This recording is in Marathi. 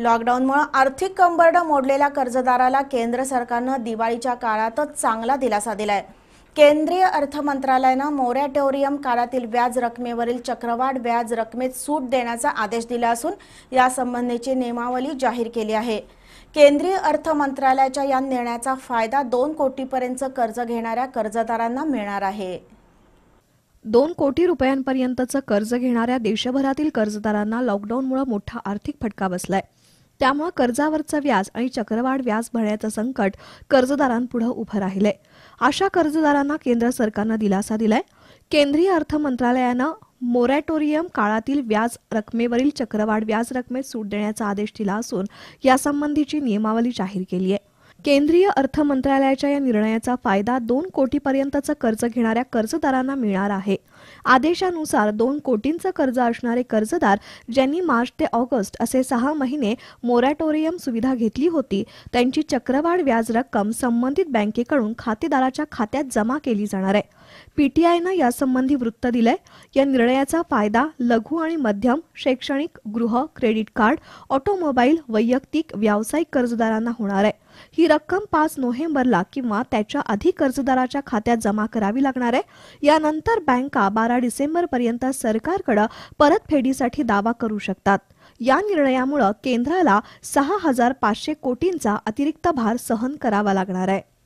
मुळे आर्थिक कंबरड मोडलेल्या कर्जदाराला केंद्र सरकारनं दिवाळीच्या काळातच चांगला दिलासा दिलाय केंद्रीय अर्थ मंत्रालयानं मोरॅटोरियम काळातील व्याज रकमेवरील चक्रवाढ व्याज रकमेत सूट देण्याचा आदेश दिला असून यासंबंधीची नियमावली जाहीर केली आहे केंद्रीय अर्थ मंत्रालयाच्या या निर्णयाचा फायदा दोन कोटीपर्यंत कर्ज घेणाऱ्या कर्जदारांना मिळणार आहे दोन कोटी रुपयांपर्यंतचं कर्ज घेणाऱ्या देशभरातील कर्जदारांना लॉकडाऊनमुळे मोठा आर्थिक फटका बसलाय त्यामुळे कर्जावरचं व्याज आणि चक्रवाढ व्याज भरण्याचं संकट कर्जदारांपुढे उभं राहिलंय अशा कर्जदारांना केंद्र सरकारनं दिलासा दिलाय केंद्रीय अर्थ मंत्रालयानं मोरॅटोरियम काळातील व्याज रकमेवरील चक्रवाढ व्याज रकमेत सूट देण्याचा आदेश दिला असून यासंबंधीची नियमावली जाहीर केली आहे केंद्रीय अर्थ मंत्रालयाच्या या निर्णयाचा फायदा दोन कोटीपर्यंतचं कर्ज घेणाऱ्या कर्जदारांना मिळणार आहे आदेशानुसार दोन कोटींचं कर्ज असणारे कर्जदार ज्यांनी मार्च ते ऑगस्ट असे सहा महिने मोरॅटोरियम सुविधा घेतली होती त्यांची चक्रवाढ व्याज रक्कम संबंधित बँकेकडून खातेदाराच्या खात्यात जमा केली जाणार आहे पीटीआयनं यासंबंधी वृत्त दिलंय या निर्णयाचा फायदा लघु आणि मध्यम शैक्षणिक गृह क्रेडिट कार्ड ऑटोमोबाईल वैयक्तिक व्यावसायिक कर्जदारांना होणार आहे ही रक्कम पाच नोव्हेंबरला किंवा त्याच्या अधिक कर्जदाराच्या खात्यात जमा करावी लागणार आहे यानंतर बँका बारा पर्यंत सरकारकडे परतफेडीसाठी दावा करू शकतात या निर्णयामुळे केंद्राला सहा हजार पाचशे कोटींचा अतिरिक्त भार सहन करावा लागणार आहे